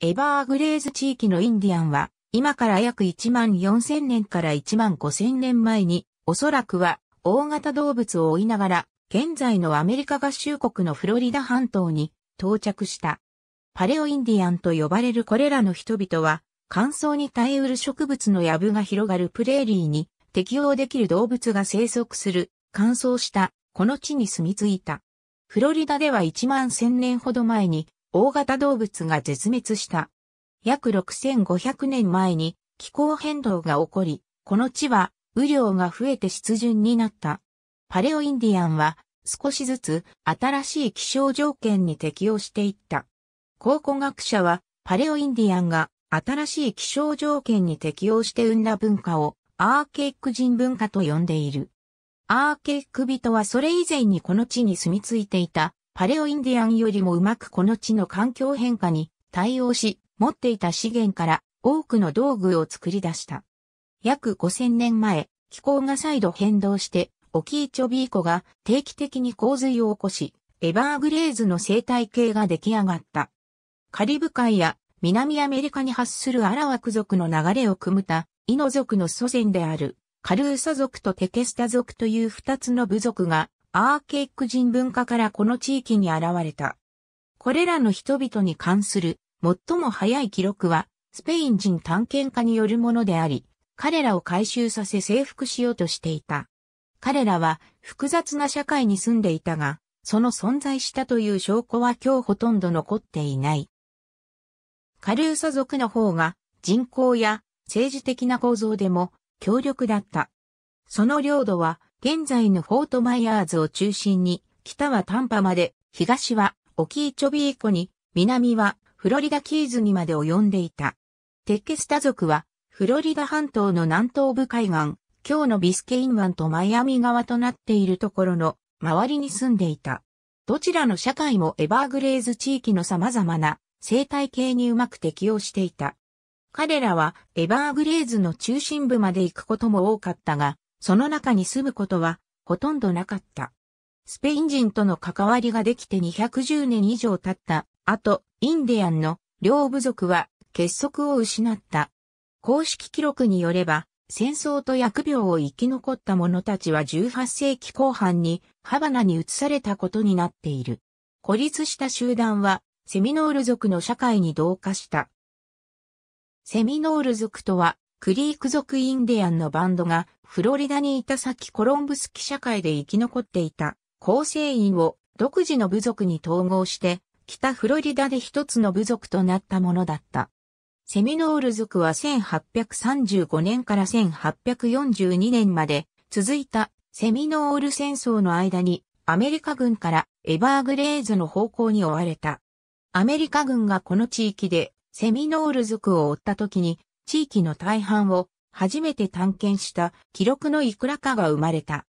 エバーグレーズ地域のインディアンは、今から約1万4000年から1万5000年前に、おそらくは大型動物を追いながら、現在のアメリカ合衆国のフロリダ半島に到着した。パレオインディアンと呼ばれるこれらの人々は、乾燥に耐えうる植物の藪が広がるプレーリーに適応できる動物が生息する乾燥したこの地に住み着いた。フロリダでは1万1000年ほど前に大型動物が絶滅した。約6500年前に気候変動が起こり、この地は雨量が増えて湿潤になった。パレオインディアンは少しずつ新しい気象条件に適応していった。考古学者はパレオインディアンが新しい気象条件に適応して生んだ文化をアーケイック人文化と呼んでいる。アーケイック人はそれ以前にこの地に住み着いていたパレオインディアンよりもうまくこの地の環境変化に対応し、持っていた資源から多くの道具を作り出した。約5000年前、気候が再度変動して、オキーチョビーコが定期的に洪水を起こし、エバーグレーズの生態系が出来上がった。カリブ海や南アメリカに発するアラワク族の流れを組むた、イノ族の祖先である、カルーサ族とテケスタ族という二つの部族がアーケイック人文化からこの地域に現れた。これらの人々に関する最も早い記録は、スペイン人探検家によるものであり、彼らを回収させ征服しようとしていた。彼らは複雑な社会に住んでいたが、その存在したという証拠は今日ほとんど残っていない。カルーサ族の方が人口や政治的な構造でも強力だった。その領土は現在のフォートマイヤーズを中心に、北はタンパまで、東はオキーチョビー湖に、南はフロリダキーズにまで及んでいた。テッケスタ族は、フロリダ半島の南東部海岸、今日のビスケイン湾とマイアミ側となっているところの周りに住んでいた。どちらの社会もエバーグレーズ地域の様々な生態系にうまく適応していた。彼らはエバーグレーズの中心部まで行くことも多かったが、その中に住むことはほとんどなかった。スペイン人との関わりができて210年以上経った後、インディアンの両部族は結束を失った。公式記録によれば、戦争と疫病を生き残った者たちは18世紀後半にハバナに移されたことになっている。孤立した集団はセミノール族の社会に同化した。セミノール族とはクリーク族インディアンのバンドがフロリダにいた先コロンブス記者会で生き残っていた構成員を独自の部族に統合して北フロリダで一つの部族となったものだった。セミノール族は1835年から1842年まで続いたセミノール戦争の間にアメリカ軍からエバーグレーズの方向に追われた。アメリカ軍がこの地域でセミノール族を追った時に地域の大半を初めて探検した記録のいくらかが生まれた。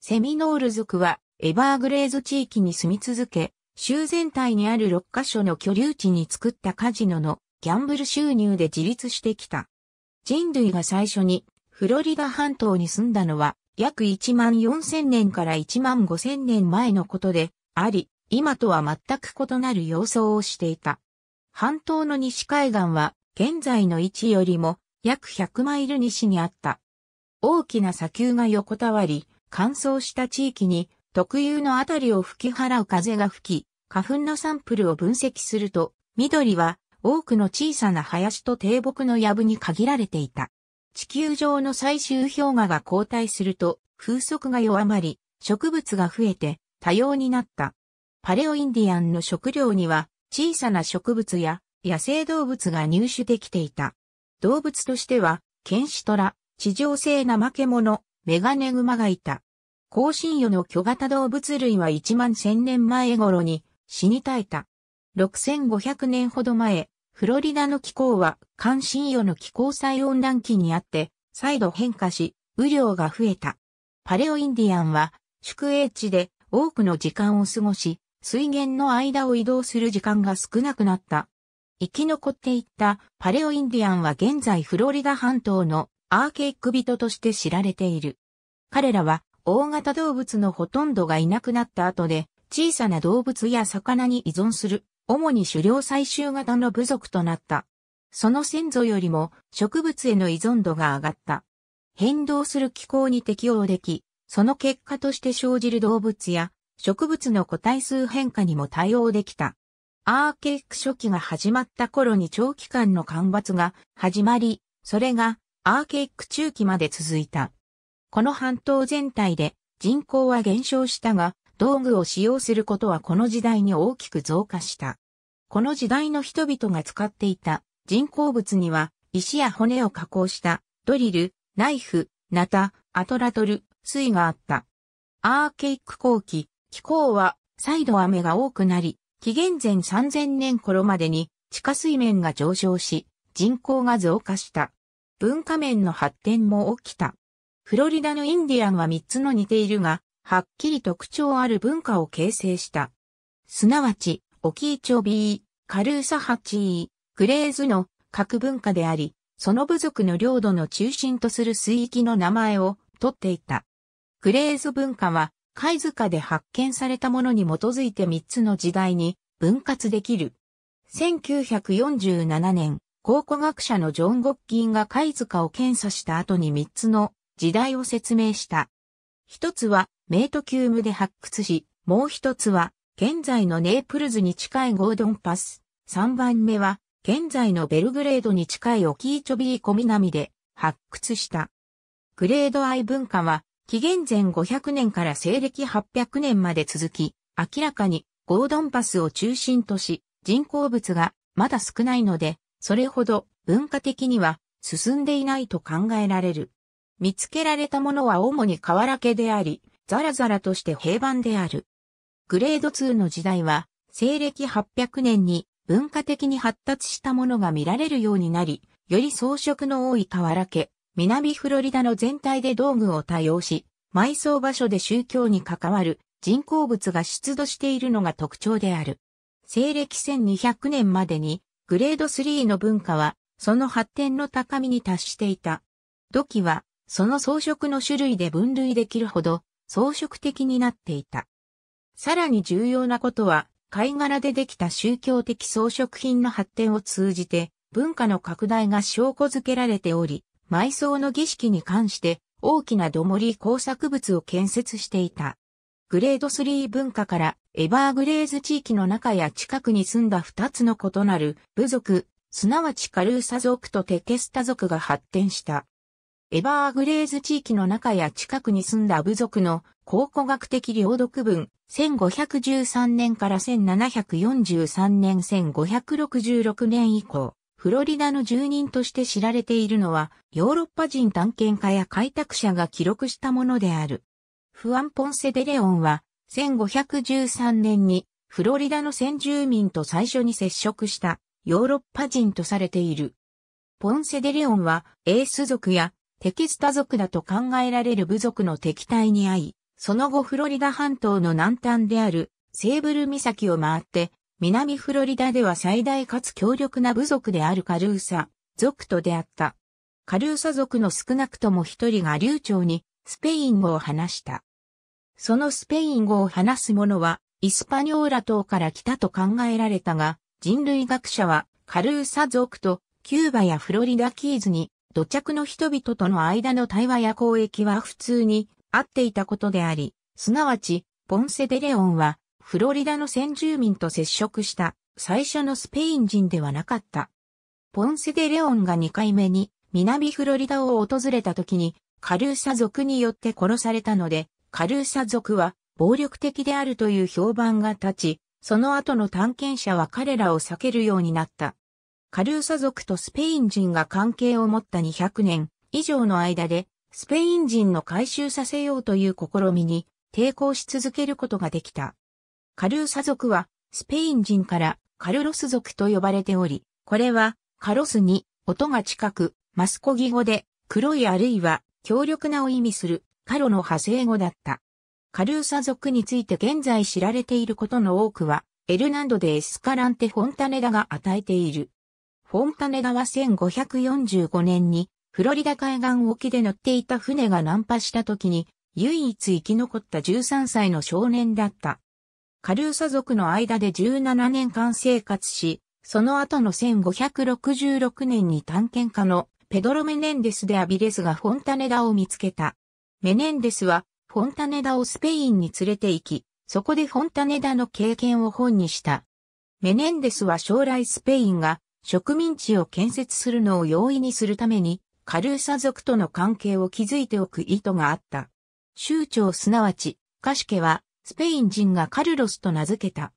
セミノール族はエバーグレーズ地域に住み続け、州全体にある6カ所の居留地に作ったカジノのギャンブル収入で自立してきた。人類が最初にフロリダ半島に住んだのは約1万4000年から1万5000年前のことであり、今とは全く異なる様相をしていた。半島の西海岸は現在の位置よりも約100マイル西にあった。大きな砂丘が横たわり、乾燥した地域に特有のあたりを吹き払う風が吹き、花粉のサンプルを分析すると、緑は多くの小さな林と低木の藪に限られていた。地球上の最終氷河が後退すると、風速が弱まり、植物が増えて多様になった。パレオインディアンの食料には小さな植物や野生動物が入手できていた。動物としては、ケンシトラ、地上性ナマケモノ、メガネグマがいた。高深魚の巨型動物類は1万1000年前頃に死に絶えた。6500年ほど前、フロリダの気候は寒心魚の気候最温暖期にあって、再度変化し、雨量が増えた。パレオインディアンは、宿営地で多くの時間を過ごし、水源の間を移動する時間が少なくなった生き残っていったパレオインディアンは現在フロリダ半島のアーケイック人として知られている。彼らは大型動物のほとんどがいなくなった後で小さな動物や魚に依存する主に狩猟採集型の部族となった。その先祖よりも植物への依存度が上がった。変動する気候に適応でき、その結果として生じる動物や植物の個体数変化にも対応できた。アーケイク初期が始まった頃に長期間の干ばつが始まり、それがアーケイク中期まで続いた。この半島全体で人口は減少したが、道具を使用することはこの時代に大きく増加した。この時代の人々が使っていた人工物には石や骨を加工したドリル、ナイフ、ナタ、アトラトル、水があった。アーケイク後期、気候は再度雨が多くなり、紀元前3000年頃までに地下水面が上昇し、人口が増加した。文化面の発展も起きた。フロリダのインディアンは3つの似ているが、はっきり特徴ある文化を形成した。すなわち、オキーチョビー、カルーサハチー、グレーズの各文化であり、その部族の領土の中心とする水域の名前を取っていた。グレーズ文化は貝塚で発見されたものに基づいて3つの時代に分割できる。1947年、考古学者のジョン・ゴッキンが貝塚を検査した後に3つの時代を説明した。一つはメートキュームで発掘し、もう一つは現在のネープルズに近いゴードンパス。3番目は現在のベルグレードに近いオキーチョビーコミナミで発掘した。グレードアイ文化は紀元前500年から西暦800年まで続き、明らかにゴードンパスを中心とし、人工物がまだ少ないので、それほど文化的には進んでいないと考えられる。見つけられたものは主に瓦家であり、ザラザラとして平板である。グレード2の時代は、西暦800年に文化的に発達したものが見られるようになり、より装飾の多い瓦家、南フロリダの全体で道具を多用し、埋葬場所で宗教に関わる人工物が出土しているのが特徴である。西暦1200年までにグレード3の文化はその発展の高みに達していた。土器はその装飾の種類で分類できるほど装飾的になっていた。さらに重要なことは貝殻でできた宗教的装飾品の発展を通じて文化の拡大が証拠づけられており、埋葬の儀式に関して大きな土盛工作物を建設していた。グレード3文化からエバーグレーズ地域の中や近くに住んだ2つの異なる部族、すなわちカルーサ族とテケスタ族が発展した。エバーグレーズ地域の中や近くに住んだ部族の考古学的領読文、1513年から1743年1566年以降、フロリダの住人として知られているのは、ヨーロッパ人探検家や開拓者が記録したものである。フアン・ポンセ・デレオンは、1513年に、フロリダの先住民と最初に接触した、ヨーロッパ人とされている。ポンセ・デレオンは、エース族や、テキスタ族だと考えられる部族の敵対に遭い、その後フロリダ半島の南端である、セーブル岬を回って、南フロリダでは最大かつ強力な部族であるカルーサ族と出会った。カルーサ族の少なくとも一人が流暢にスペイン語を話した。そのスペイン語を話す者はイスパニョーラ島から来たと考えられたが、人類学者はカルーサ族とキューバやフロリダキーズに土着の人々との間の対話や交易は普通に合っていたことであり、すなわち、ポンセデレオンはフロリダの先住民と接触した最初のスペイン人ではなかった。ポンセデレオンが2回目に南フロリダを訪れた時にカルーサ族によって殺されたので、カルーサ族は暴力的であるという評判が立ち、その後の探検者は彼らを避けるようになった。カルーサ族とスペイン人が関係を持った200年以上の間で、スペイン人の回収させようという試みに抵抗し続けることができた。カルーサ族は、スペイン人からカルロス族と呼ばれており、これは、カロスに音が近く、マスコギ語で、黒いあるいは、強力なを意味する、カロの派生語だった。カルーサ族について現在知られていることの多くは、エルナンドでエスカランテ・フォンタネダが与えている。フォンタネダは1545年に、フロリダ海岸沖で乗っていた船が難破した時に、唯一生き残った13歳の少年だった。カルーサ族の間で17年間生活し、その後の1566年に探検家のペドロ・メネンデスでアビレスがフォンタネダを見つけた。メネンデスはフォンタネダをスペインに連れて行き、そこでフォンタネダの経験を本にした。メネンデスは将来スペインが植民地を建設するのを容易にするために、カルーサ族との関係を築いておく意図があった。州長すなわち、カシケは、スペイン人がカルロスと名付けた。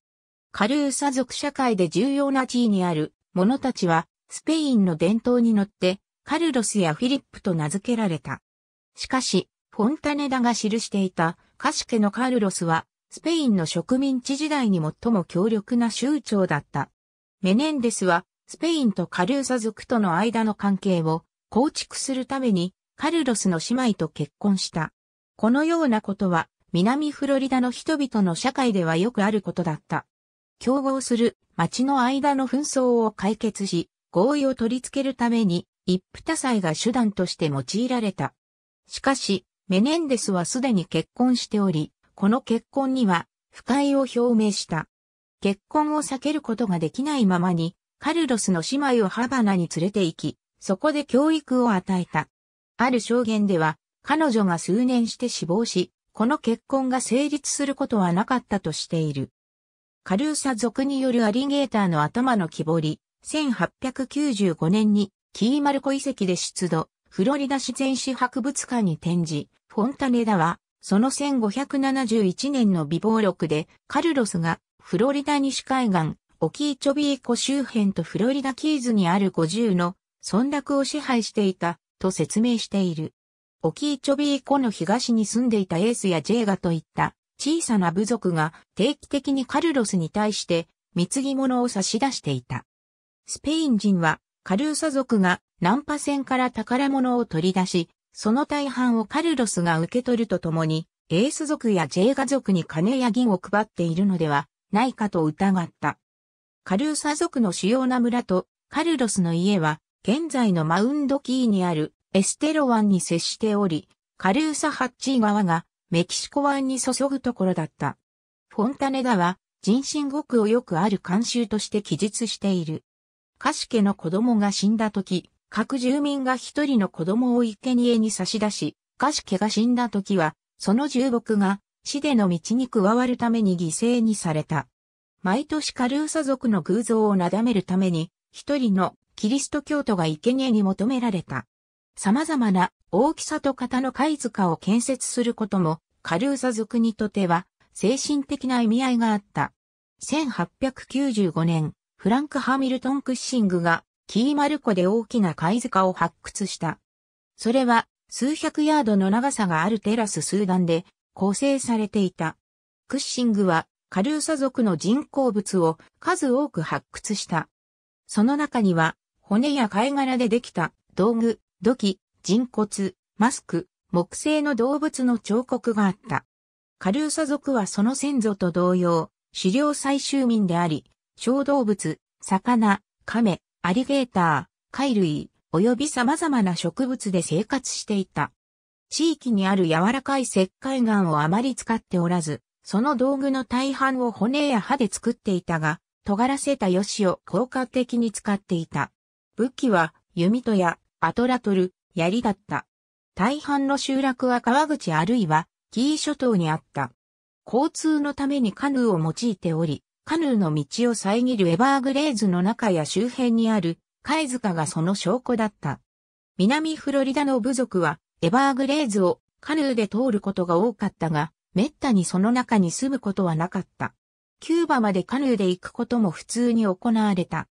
カルーサ族社会で重要な地位にある者たちは、スペインの伝統に乗って、カルロスやフィリップと名付けられた。しかし、フォンタネダが記していたカシケのカルロスは、スペインの植民地時代に最も強力な州長だった。メネンデスは、スペインとカルーサ族との間の関係を構築するために、カルロスの姉妹と結婚した。このようなことは、南フロリダの人々の社会ではよくあることだった。競合する町の間の紛争を解決し、合意を取り付けるために、一夫多妻が手段として用いられた。しかし、メネンデスはすでに結婚しており、この結婚には不快を表明した。結婚を避けることができないままに、カルロスの姉妹をハバナに連れて行き、そこで教育を与えた。ある証言では、彼女が数年して死亡し、この結婚が成立することはなかったとしている。カルーサ族によるアリゲーターの頭の木彫り、1895年にキーマルコ遺跡で出土、フロリダ自然史博物館に展示、フォンタネダは、その1571年の美貌録で、カルロスが、フロリダ西海岸、オキーチョビー湖周辺とフロリダキーズにある50の村落を支配していた、と説明している。オキーチョビー湖の東に住んでいたエースやジェーガといった小さな部族が定期的にカルロスに対して貢ぎ物を差し出していた。スペイン人はカルーサ族がナンパ船から宝物を取り出し、その大半をカルロスが受け取るとともに、エース族やジェーガ族に金や銀を配っているのではないかと疑った。カルーサ族の主要な村とカルロスの家は現在のマウンドキーにあるエステロ湾に接しており、カルーサハッチー川がメキシコ湾に注ぐところだった。フォンタネダは人身獄をよくある慣習として記述している。カシケの子供が死んだ時、各住民が一人の子供を生贄に差し出し、カシケが死んだ時は、その重木が死での道に加わるために犠牲にされた。毎年カルーサ族の偶像をなだめるために、一人のキリスト教徒が生贄に求められた。様々な大きさと型の貝塚を建設することも、カルーサ族にとっては精神的な意味合いがあった。1895年、フランク・ハミルトン・クッシングがキーマル湖で大きな貝塚を発掘した。それは数百ヤードの長さがあるテラス数段で構成されていた。クッシングはカルーサ族の人工物を数多く発掘した。その中には骨や貝殻でできた道具、土器、人骨、マスク、木製の動物の彫刻があった。カルーサ族はその先祖と同様、狩猟採集民であり、小動物、魚、亀、アリゲーター、貝類、及び様々な植物で生活していた。地域にある柔らかい石灰岩をあまり使っておらず、その道具の大半を骨や歯で作っていたが、尖らせたヨシを効果的に使っていた。武器は弓戸やアトラトル、槍だった。大半の集落は川口あるいは紀伊諸島にあった。交通のためにカヌーを用いており、カヌーの道を遮るエバーグレーズの中や周辺にある貝塚がその証拠だった。南フロリダの部族はエバーグレーズをカヌーで通ることが多かったが、めったにその中に住むことはなかった。キューバまでカヌーで行くことも普通に行われた。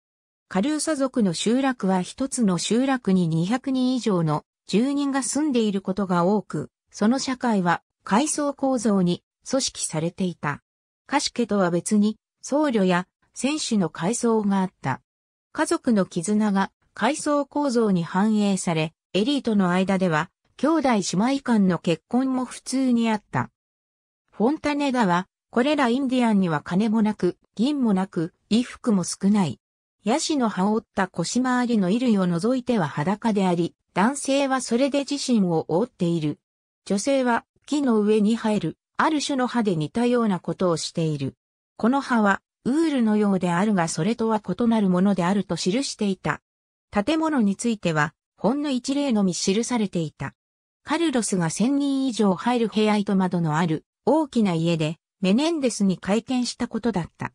カルーサ族の集落は一つの集落に200人以上の住人が住んでいることが多く、その社会は階層構造に組織されていた。カシケとは別に僧侶や選手の階層があった。家族の絆が階層構造に反映され、エリートの間では兄弟姉妹間の結婚も普通にあった。フォンタネダは、これらインディアンには金もなく、銀もなく、衣服も少ない。ヤシのを織った腰回りの衣類を除いては裸であり、男性はそれで自身を覆っている。女性は木の上に生える、ある種の葉で似たようなことをしている。この葉は、ウールのようであるがそれとは異なるものであると記していた。建物については、ほんの一例のみ記されていた。カルロスが千人以上入る部屋と窓のある大きな家で、メネンデスに会見したことだった。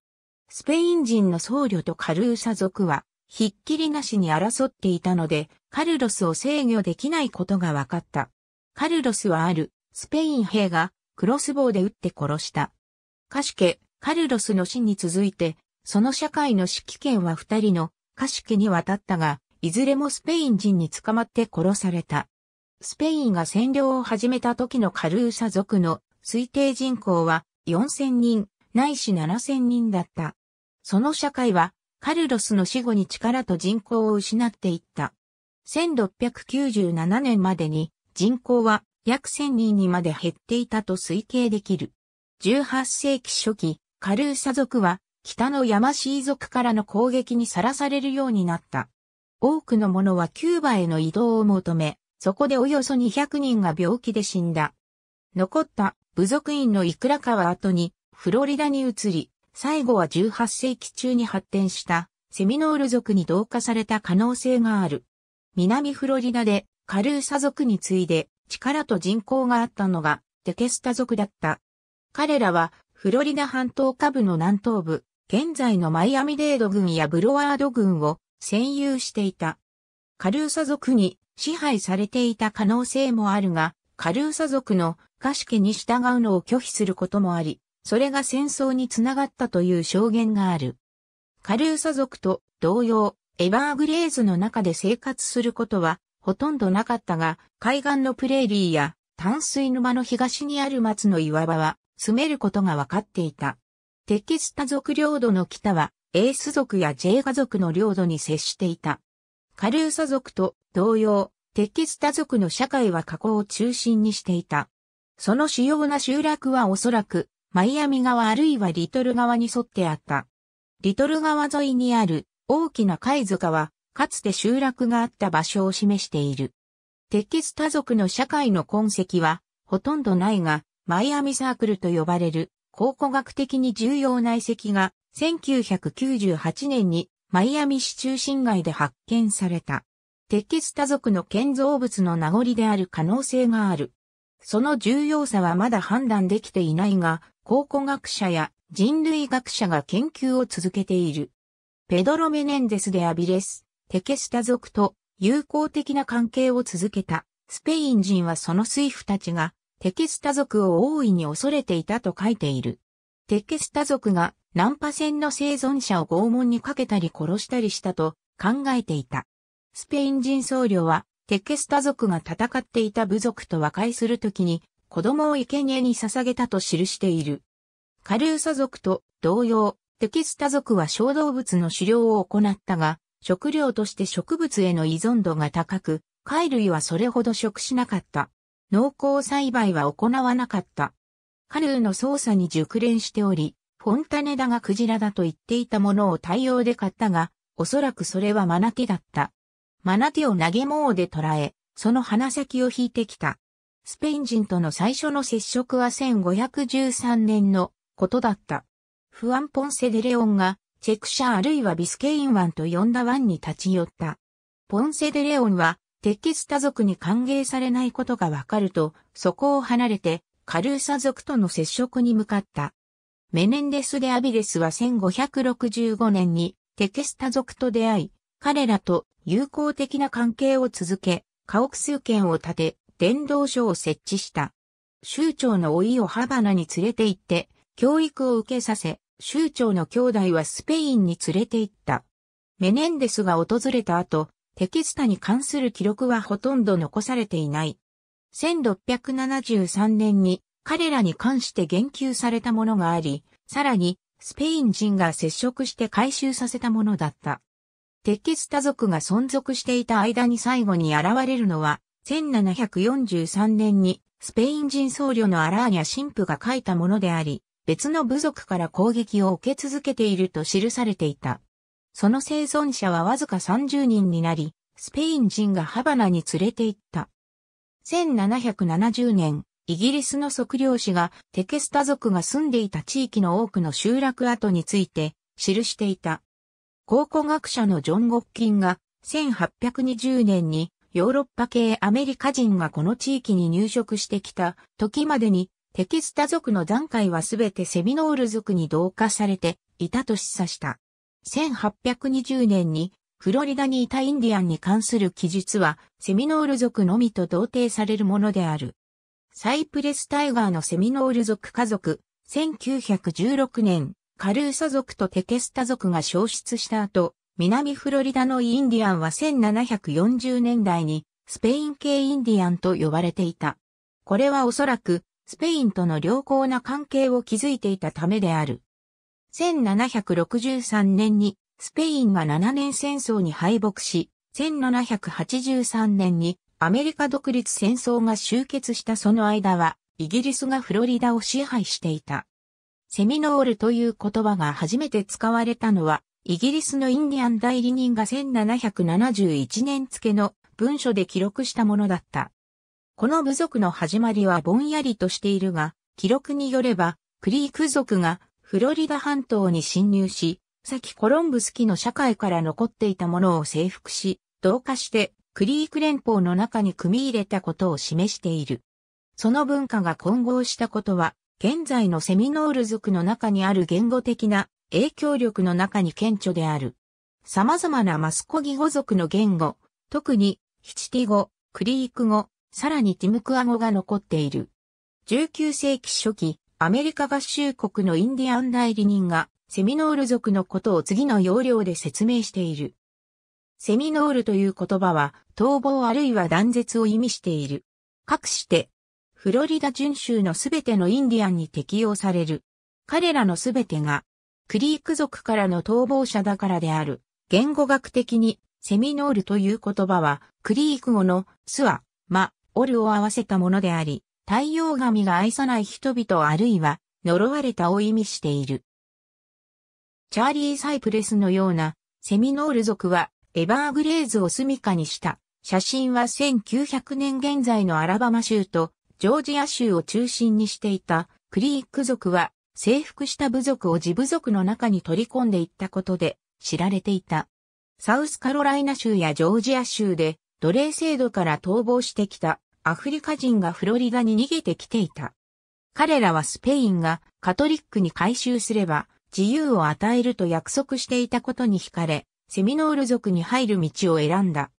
スペイン人の僧侶とカルーサ族は、ひっきりなしに争っていたので、カルロスを制御できないことが分かった。カルロスはある、スペイン兵が、クロスボウで撃って殺した。カシケ、カルロスの死に続いて、その社会の指揮権は二人のカシケに渡ったが、いずれもスペイン人に捕まって殺された。スペインが占領を始めた時のカルーサ族の推定人口は4000人ないし7000人だった。その社会は、カルロスの死後に力と人口を失っていった。1697年までに人口は約1000人にまで減っていたと推計できる。18世紀初期、カルーサ族は北の山シー族からの攻撃にさらされるようになった。多くの者はキューバへの移動を求め、そこでおよそ200人が病気で死んだ。残った部族員のいくらかは後にフロリダに移り、最後は18世紀中に発展したセミノール族に同化された可能性がある。南フロリダでカルーサ族に次いで力と人口があったのがテケスタ族だった。彼らはフロリダ半島下部の南東部、現在のマイアミデード軍やブロワード軍を占有していた。カルーサ族に支配されていた可能性もあるが、カルーサ族の歌シ家に従うのを拒否することもあり、それが戦争につながったという証言がある。カルーサ族と同様、エバーグレーズの中で生活することはほとんどなかったが、海岸のプレーリーや淡水沼の東にある松の岩場は住めることが分かっていた。テキスタ族領土の北は、エース族やジェイガ族の領土に接していた。カルーサ族と同様、テキスタ族の社会は過去を中心にしていた。その主要な集落はおそらくマイアミ川あるいはリトル川に沿ってあった。リトル川沿いにある大きな貝塚は、かつて集落があった場所を示している。鉄血多族の社会の痕跡は、ほとんどないが、マイアミサークルと呼ばれる考古学的に重要な遺跡が1998年にマイアミ市中心街で発見された。鉄血多族の建造物の名残である可能性がある。その重要さはまだ判断できていないが、考古学者や人類学者が研究を続けている。ペドロ・メネンデス・でアビレス、テケスタ族と友好的な関係を続けたスペイン人はその水夫たちがテケスタ族を大いに恐れていたと書いている。テケスタ族がナンパ船の生存者を拷問にかけたり殺したりしたと考えていた。スペイン人僧侶はテケスタ族が戦っていた部族と和解するときに子供を生贄に捧げたと記している。カルーサ族と同様、テキスタ族は小動物の狩猟を行ったが、食料として植物への依存度が高く、貝類はそれほど食しなかった。農耕栽培は行わなかった。カルーの操作に熟練しており、フォンタネダがクジラだと言っていたものを対応で買ったが、おそらくそれはマナティだった。マナティを投げ毛で捕らえ、その鼻先を引いてきた。スペイン人との最初の接触は1513年のことだった。フアン・ポンセ・デ・レオンが、チェクシャあるいはビスケイン湾と呼んだ湾に立ち寄った。ポンセ・デ・レオンは、鉄血多族に歓迎されないことがわかると、そこを離れて、カルーサ族との接触に向かった。メネンデス・デ・アビレスは1565年にテケスタ族と出会い、彼らと友好的な関係を続け、家屋数件を建て、伝道所を設置した。州長の老いをハバナに連れて行って、教育を受けさせ、州長の兄弟はスペインに連れて行った。メネンデスが訪れた後、テキスタに関する記録はほとんど残されていない。1673年に彼らに関して言及されたものがあり、さらにスペイン人が接触して回収させたものだった。テキスタ族が存続していた間に最後に現れるのは1743年にスペイン人僧侶のアラーニャ神父が書いたものであり、別の部族から攻撃を受け続けていると記されていた。その生存者はわずか30人になり、スペイン人がハバナに連れて行った。1770年、イギリスの測量士がテケスタ族が住んでいた地域の多くの集落跡について記していた。考古学者のジョン・ゴッキンが1820年にヨーロッパ系アメリカ人がこの地域に入植してきた時までにテキスタ族の残骸はすべてセミノール族に同化されていたと示唆した。1820年にフロリダにいたインディアンに関する記述はセミノール族のみと同定されるものである。サイプレスタイガーのセミノール族家族、1916年、カルーサ族とテキスタ族が消失した後、南フロリダのインディアンは1740年代にスペイン系インディアンと呼ばれていた。これはおそらくスペインとの良好な関係を築いていたためである。1763年にスペインが7年戦争に敗北し、1783年にアメリカ独立戦争が終結したその間は、イギリスがフロリダを支配していた。セミノールという言葉が初めて使われたのは、イギリスのインディアン代理人が1771年付の文書で記録したものだった。この部族の始まりはぼんやりとしているが、記録によれば、クリーク族がフロリダ半島に侵入し、先コロンブス期の社会から残っていたものを征服し、同化してクリーク連邦の中に組み入れたことを示している。その文化が混合したことは、現在のセミノール族の中にある言語的な影響力の中に顕著である。様々なマスコギ語族の言語、特にヒチティ語、クリーク語、さらにティムクア語が残っている。19世紀初期、アメリカ合衆国のインディアン代理人がセミノール族のことを次の要領で説明している。セミノールという言葉は逃亡あるいは断絶を意味している。かくして、フロリダ準州のすべてのインディアンに適用される。彼らのすべてがクリーク族からの逃亡者だからである。言語学的に、セミノールという言葉は、クリーク語のスア、マ、オルを合わせたものであり、太陽神が愛さない人々あるいは、呪われたを意味している。チャーリー・サイプレスのような、セミノール族は、エバーグレーズを住処にした。写真は1900年現在のアラバマ州と、ジョージア州を中心にしていた、クリーク族は、征服した部族を自部族の中に取り込んでいったことで知られていた。サウスカロライナ州やジョージア州で奴隷制度から逃亡してきたアフリカ人がフロリダに逃げてきていた。彼らはスペインがカトリックに改修すれば自由を与えると約束していたことに惹かれ、セミノール族に入る道を選んだ。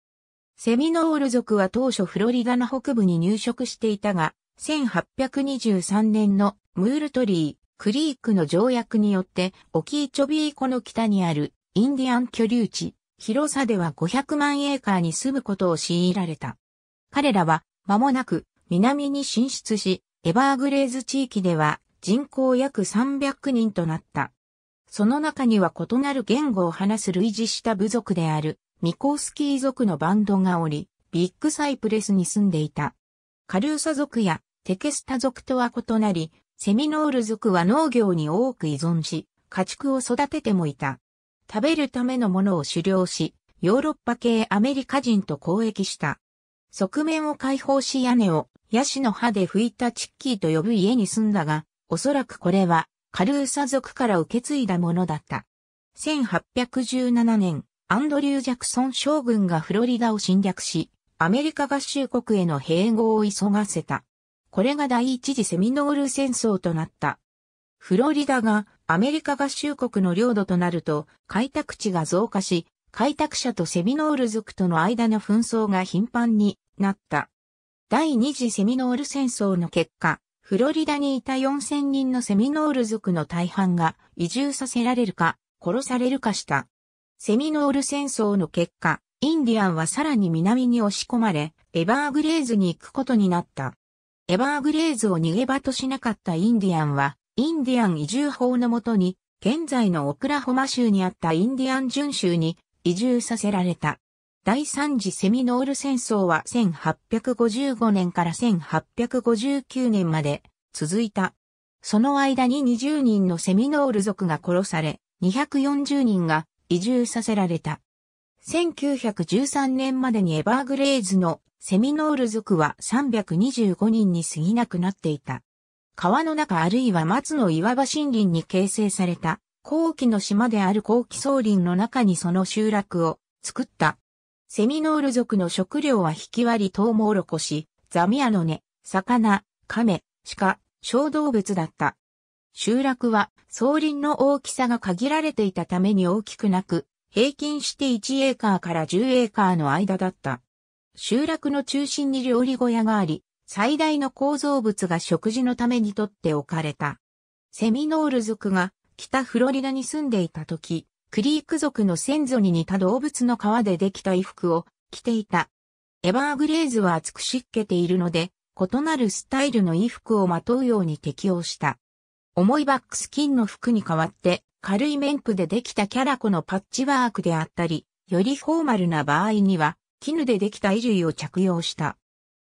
セミノール族は当初フロリダの北部に入植していたが、1823年のムールトリー、クリークの条約によってオキーチョビー湖の北にあるインディアン居留地、広さでは500万エーカーに住むことを強いられた。彼らは間もなく南に進出し、エバーグレーズ地域では人口約300人となった。その中には異なる言語を話す類似した部族であるミコースキー族のバンドがおり、ビッグサイプレスに住んでいた。カルーサ族やテケスタ族とは異なり、セミノール族は農業に多く依存し、家畜を育ててもいた。食べるためのものを狩猟し、ヨーロッパ系アメリカ人と交易した。側面を開放し屋根をヤシの葉で拭いたチッキーと呼ぶ家に住んだが、おそらくこれはカルーサ族から受け継いだものだった。1817年、アンドリュー・ジャクソン将軍がフロリダを侵略し、アメリカ合衆国への併合を急がせた。これが第一次セミノール戦争となった。フロリダがアメリカ合衆国の領土となると開拓地が増加し、開拓者とセミノール族との間の紛争が頻繁になった。第二次セミノール戦争の結果、フロリダにいた4000人のセミノール族の大半が移住させられるか、殺されるかした。セミノール戦争の結果、インディアンはさらに南に押し込まれ、エバーグレーズに行くことになった。エバーグレーズを逃げ場としなかったインディアンは、インディアン移住法のもとに、現在のオクラホマ州にあったインディアン準州に移住させられた。第三次セミノール戦争は1855年から1859年まで続いた。その間に20人のセミノール族が殺され、240人が移住させられた。1913年までにエバーグレーズのセミノール族は325人に過ぎなくなっていた。川の中あるいは松の岩場森林に形成された、後期の島である後期草林の中にその集落を作った。セミノール族の食料は引き割りトウモロコシ、ザミアの根、魚、亀、鹿、小動物だった。集落は、草林の大きさが限られていたために大きくなく、平均して1エーカーから10エーカーの間だった。集落の中心に料理小屋があり、最大の構造物が食事のために取って置かれた。セミノール族が北フロリダに住んでいた時、クリーク族の先祖に似た動物の皮でできた衣服を着ていた。エバーグレーズは厚く湿けているので、異なるスタイルの衣服をまとうように適応した。重いバックスキンの服に代わって、軽い綿布でできたキャラコのパッチワークであったり、よりフォーマルな場合には、絹でできた衣類を着用した。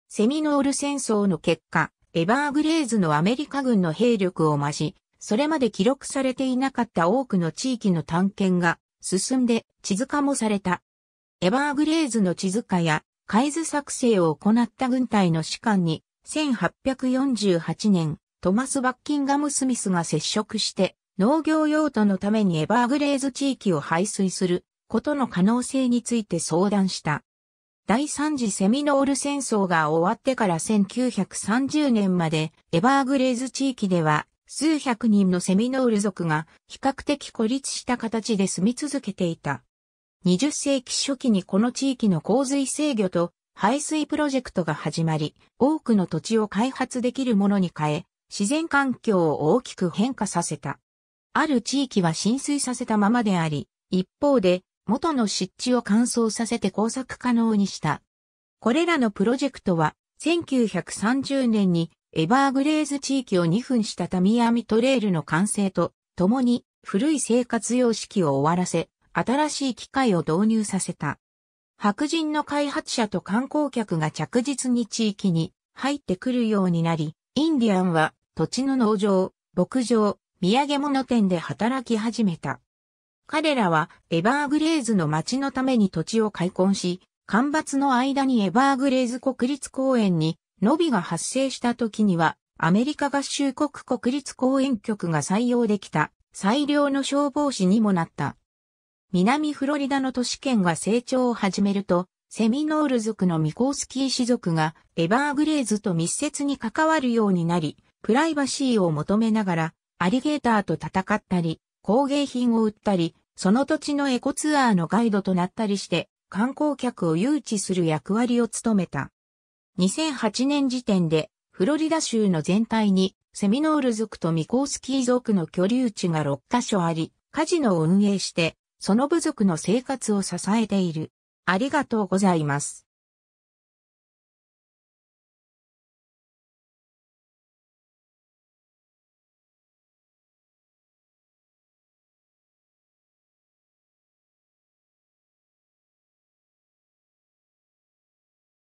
セミノール戦争の結果、エバーグレーズのアメリカ軍の兵力を増し、それまで記録されていなかった多くの地域の探検が進んで地図化もされた。エバーグレーズの地図化や海図作成を行った軍隊の士官に1848年トマス・バッキンガム・スミスが接触して農業用途のためにエバーグレーズ地域を排水することの可能性について相談した。第三次セミノール戦争が終わってから1930年まで、エバーグレーズ地域では、数百人のセミノール族が比較的孤立した形で住み続けていた。20世紀初期にこの地域の洪水制御と排水プロジェクトが始まり、多くの土地を開発できるものに変え、自然環境を大きく変化させた。ある地域は浸水させたままであり、一方で元の湿地を乾燥させて工作可能にした。これらのプロジェクトは、1930年にエバーグレーズ地域を2分したタミヤミトレールの完成と、共に古い生活様式を終わらせ、新しい機械を導入させた。白人の開発者と観光客が着実に地域に入ってくるようになり、インディアンは土地の農場、牧場、土産物店で働き始めた。彼らはエバーグレーズの町のために土地を開墾し、干ばつの間にエバーグレーズ国立公園に、伸びが発生した時には、アメリカ合衆国国立公園局が採用できた最良の消防士にもなった。南フロリダの都市圏が成長を始めると、セミノール族のミコースキー氏族がエバーグレーズと密接に関わるようになり、プライバシーを求めながらアリゲーターと戦ったり、工芸品を売ったり、その土地のエコツアーのガイドとなったりして、観光客を誘致する役割を務めた。2008年時点で、フロリダ州の全体に、セミノール族とミコースキー族の居留地が6カ所あり、カジノを運営して、その部族の生活を支えている。ありがとうございます。